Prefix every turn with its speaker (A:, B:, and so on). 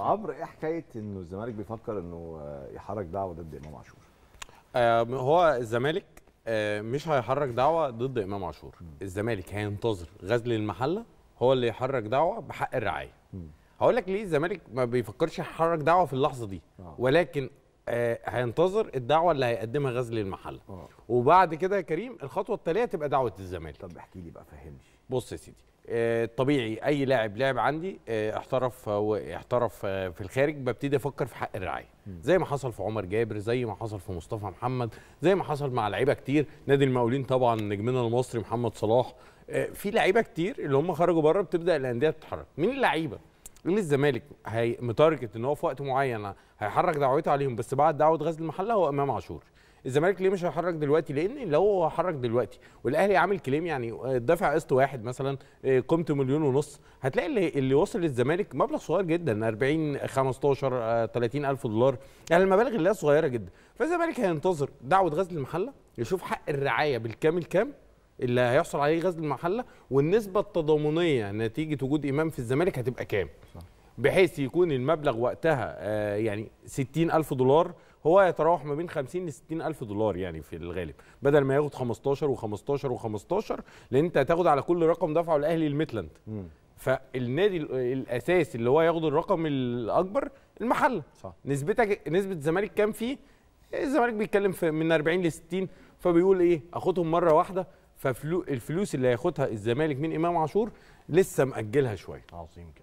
A: عمرو ايه حكايه انه الزمالك بيفكر انه آه، يحرك دعوه ضد امام عاشور؟ آه هو الزمالك آه مش هيحرك دعوه ضد امام عاشور، الزمالك هينتظر غزل المحله هو اللي يحرك دعوه بحق الرعايه. هقول لك ليه الزمالك ما بيفكرش يحرك دعوه في اللحظه دي آه. ولكن آه، هينتظر الدعوه اللي هيقدمها غزل المحل أوه. وبعد كده يا كريم الخطوه التاليه تبقى دعوه الزمالك طب احكي لي بقى فهمني بص يا سيدي آه، طبيعي اي لاعب لعب عندي آه، احترف احترف في الخارج ببتدي افكر في حق الرعايه زي ما حصل في عمر جابر زي ما حصل في مصطفى محمد زي ما حصل مع لعيبه كتير نادي المقاولين طبعا نجمنا المصري محمد صلاح في لعيبه كتير اللي هم خرجوا بره بتبدا الانديه تتحرك مين اللعيبه ليه الزمالك هي متارجت ان هو في وقت معين هيحرك دعوته عليهم بس بعد دعوه غزل المحله هو امام عاشور الزمالك ليه مش هيحرك دلوقتي لان لو هو حرك دلوقتي والاهلي عامل كليم يعني آه، دافع قسط واحد مثلا آه، قيمته مليون ونص هتلاقي اللي, اللي وصل للزمالك مبلغ صغير جدا 40 15 30 الف دولار يعني المبالغ اللي هي صغيره جدا فالزمالك هينتظر دعوه غزل المحله يشوف حق الرعايه بالكامل كام اللي هيحصل عليه غزل المحله والنسبه التضامنيه نتيجه وجود امام في الزمالك هتبقى كام بحيث يكون المبلغ وقتها آه، يعني 60000 دولار هو يتراوح ما بين 50 ل 60 ألف دولار يعني في الغالب بدل ما ياخد 15 و15 و15 لأن أنت هتاخد على كل رقم دفعه الأهلي الميتلاند فالنادي الأساسي اللي هو ياخد الرقم الأكبر المحل صح. نسبتك نسبة الزمالك كام فيه؟ الزمالك بيتكلم في من 40 ل 60 فبيقول إيه أخدهم مرة واحدة فالفلوس اللي هياخدها الزمالك من امام عاشور لسه مأجلها شويه عظيم كده